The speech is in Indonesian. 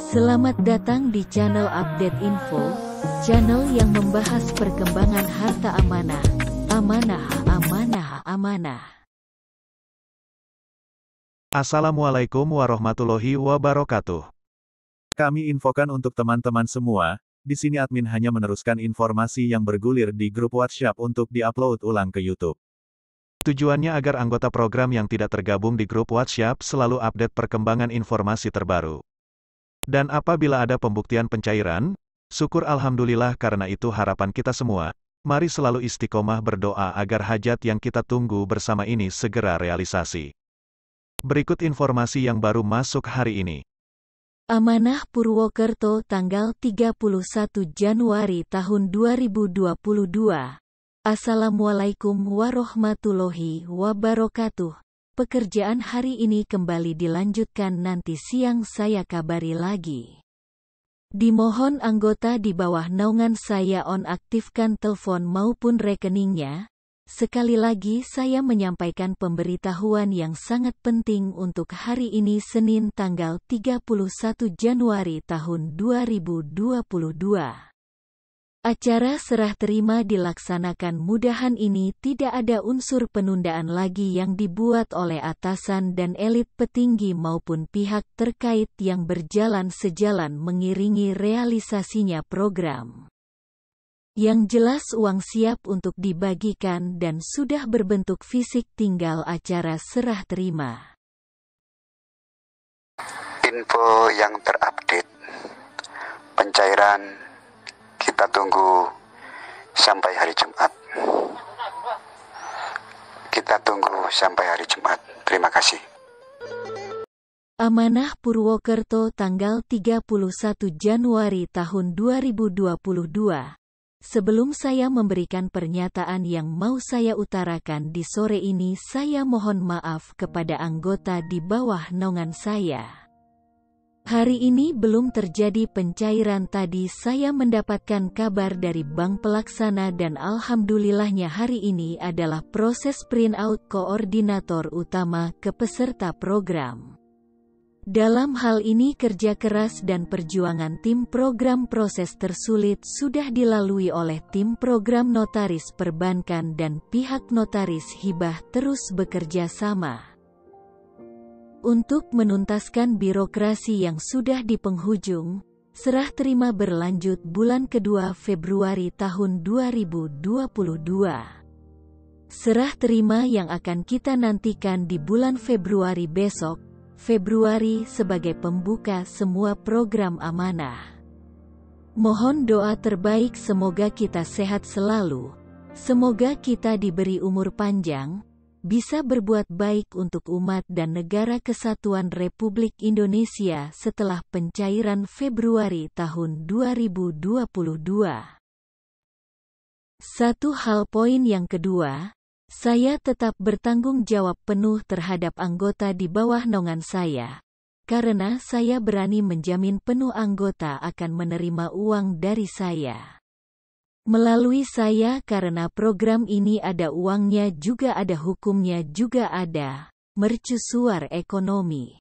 Selamat datang di channel Update Info, channel yang membahas perkembangan harta amanah, amanah, amanah, amanah. Assalamualaikum warahmatullahi wabarakatuh. Kami infokan untuk teman-teman semua, di sini admin hanya meneruskan informasi yang bergulir di grup WhatsApp untuk diupload ulang ke YouTube. Tujuannya agar anggota program yang tidak tergabung di grup WhatsApp selalu update perkembangan informasi terbaru. Dan apabila ada pembuktian pencairan, syukur Alhamdulillah karena itu harapan kita semua, mari selalu istiqomah berdoa agar hajat yang kita tunggu bersama ini segera realisasi. Berikut informasi yang baru masuk hari ini. Amanah Purwokerto tanggal 31 Januari tahun 2022. Assalamualaikum warahmatullahi wabarakatuh. Pekerjaan hari ini kembali dilanjutkan nanti siang saya kabari lagi. Dimohon anggota di bawah naungan saya on aktifkan telepon maupun rekeningnya. Sekali lagi saya menyampaikan pemberitahuan yang sangat penting untuk hari ini Senin tanggal 31 Januari tahun 2022. Acara serah terima dilaksanakan mudahan ini tidak ada unsur penundaan lagi yang dibuat oleh atasan dan elit petinggi maupun pihak terkait yang berjalan sejalan mengiringi realisasinya program. Yang jelas uang siap untuk dibagikan dan sudah berbentuk fisik tinggal acara serah terima. Info yang terupdate. Pencairan kita tunggu sampai hari Jumat. Kita tunggu sampai hari Jumat. Terima kasih. Amanah Purwokerto tanggal 31 Januari tahun 2022. Sebelum saya memberikan pernyataan yang mau saya utarakan di sore ini, saya mohon maaf kepada anggota di bawah naungan saya. Hari ini belum terjadi pencairan tadi saya mendapatkan kabar dari bank pelaksana dan alhamdulillahnya hari ini adalah proses print out koordinator utama ke peserta program. Dalam hal ini kerja keras dan perjuangan tim program proses tersulit sudah dilalui oleh tim program notaris perbankan dan pihak notaris hibah terus bekerja sama. Untuk menuntaskan birokrasi yang sudah di penghujung, serah terima berlanjut bulan kedua Februari tahun 2022. Serah terima yang akan kita nantikan di bulan Februari besok, Februari sebagai pembuka semua program amanah. Mohon doa terbaik semoga kita sehat selalu, semoga kita diberi umur panjang, bisa berbuat baik untuk umat dan negara kesatuan Republik Indonesia setelah pencairan Februari tahun 2022. Satu hal poin yang kedua, saya tetap bertanggung jawab penuh terhadap anggota di bawah nongan saya, karena saya berani menjamin penuh anggota akan menerima uang dari saya. Melalui saya karena program ini ada uangnya juga ada hukumnya juga ada. Mercusuar ekonomi.